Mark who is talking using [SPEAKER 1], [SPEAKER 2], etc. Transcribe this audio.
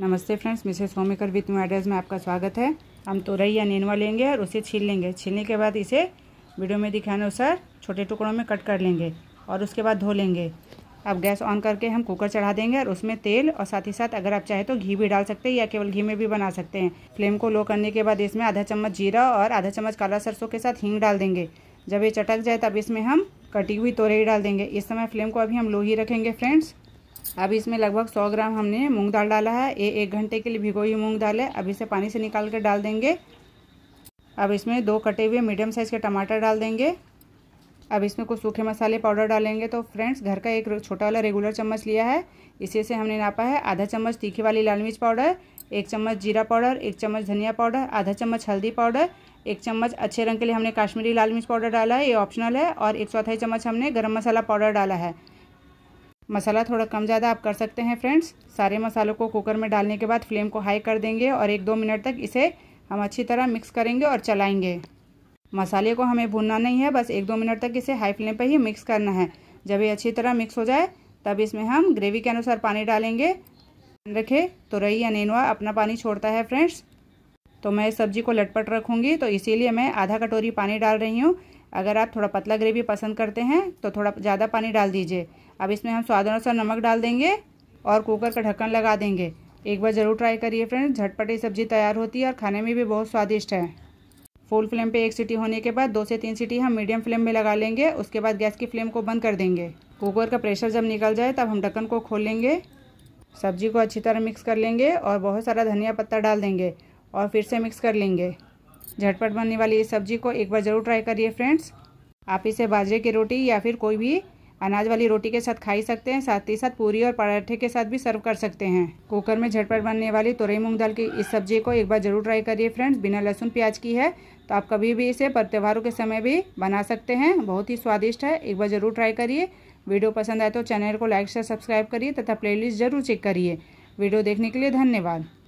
[SPEAKER 1] नमस्ते friends Mrs homemaker with new ideas में आपका स्वागत है हम तुरई या नेनवा लेंगे और उसे छील लेंगे छीलने के बाद इसे वीडियो में दिखाने अनुसार छोटे टुकड़ों में कट कर लेंगे और उसके बाद धो लेंगे अब गैस ऑन करके हम कुकर चढ़ा देंगे और उसमें तेल और साथ ही साथ अगर आप चाहे तो घी भी डाल सकते हैं या केवल घी में भी बना सकते हैं फ्लेम को लो करने के बाद इसमें आधा चम्मच जीरा और आधा चम्मच काला सरसों के साथ हींग डाल देंगे जब ये चटक जाए तब इसमें हम कटी हुई तोरई डाल देंगे इस समय फ्लेम को अभी हम लो ही रखेंगे फ्रेंड्स अब इसमें लगभग 100 ग्राम हमने मूंग दाल डाला है ये एक घंटे के लिए भिगोई हुई मूंग दाल है अब इसे पानी से निकाल कर डाल देंगे अब इसमें दो कटे हुए मीडियम साइज़ के टमाटर डाल देंगे अब इसमें कुछ सूखे मसाले पाउडर डालेंगे तो फ्रेंड्स घर का एक छोटा वाला रेगुलर चम्मच लिया है इसी से हमने नापा है आधा चम्मच तीखे वाली लाल मिर्च पाउडर एक चम्मच जीरा पाउडर एक चम्मच धनिया पाउडर आधा चम्मच हल्दी पाउडर एक चम्मच अच्छे रंग के लिए हमने कश्मीरी लाल मिर्च पाउडर डाला है ये ऑप्शनल है और एक चौथाई चम्मच हमने गर्म मसाला पाउडर डाला है मसाला थोड़ा कम ज़्यादा आप कर सकते हैं फ्रेंड्स सारे मसालों को कुकर में डालने के बाद फ्लेम को हाई कर देंगे और एक दो मिनट तक इसे हम अच्छी तरह मिक्स करेंगे और चलाएंगे मसाले को हमें भूनना नहीं है बस एक दो मिनट तक इसे हाई फ्लेम पर ही मिक्स करना है जब ये अच्छी तरह मिक्स हो जाए तब इसमें हम ग्रेवी के अनुसार पानी डालेंगे रखें तो रई या नेनुआ अपना पानी छोड़ता है फ्रेंड्स तो मैं इस सब्जी को लटपट रखूँगी तो इसीलिए मैं आधा कटोरी पानी डाल रही हूँ अगर आप थोड़ा पतला ग्रेवी पसंद करते हैं तो थोड़ा ज़्यादा पानी डाल दीजिए अब इसमें हम स्वाद अनुसार नमक डाल देंगे और कुकर का ढक्कन लगा देंगे एक बार ज़रूर ट्राई करिए फ्रेंड्स झटपट ये सब्ज़ी तैयार होती है और खाने में भी बहुत स्वादिष्ट है फुल फ्लेम पे एक सीटी होने के बाद दो से तीन सीटी हम मीडियम फ्लेम में लगा लेंगे उसके बाद गैस की फ्लेम को बंद कर देंगे कुकर का प्रेशर जब निकल जाए तब हम ढक्कन को खोल लेंगे सब्जी को अच्छी तरह मिक्स कर लेंगे और बहुत सारा धनिया पत्ता डाल देंगे और फिर से मिक्स कर लेंगे झटपट बनने वाली इस सब्जी को एक बार ज़रूर ट्राई करिए फ्रेंड्स आप इसे बाजरे की रोटी या फिर कोई भी अनाज वाली रोटी के साथ खा ही सकते हैं साथ ही साथ पूरी और पराठे के साथ भी सर्व कर सकते हैं कुकर में झटपट बनने वाली तुरई मूंग दाल की इस सब्जी को एक बार जरूर ट्राई करिए फ्रेंड्स बिना लहसुन प्याज की है तो आप कभी भी इसे पर त्योहारों के समय भी बना सकते हैं बहुत ही स्वादिष्ट है एक बार जरूर ट्राई करिए वीडियो पसंद आए तो चैनल को लाइक शेयर सब्सक्राइब करिए तथा प्ले जरूर चेक करिए वीडियो देखने के लिए धन्यवाद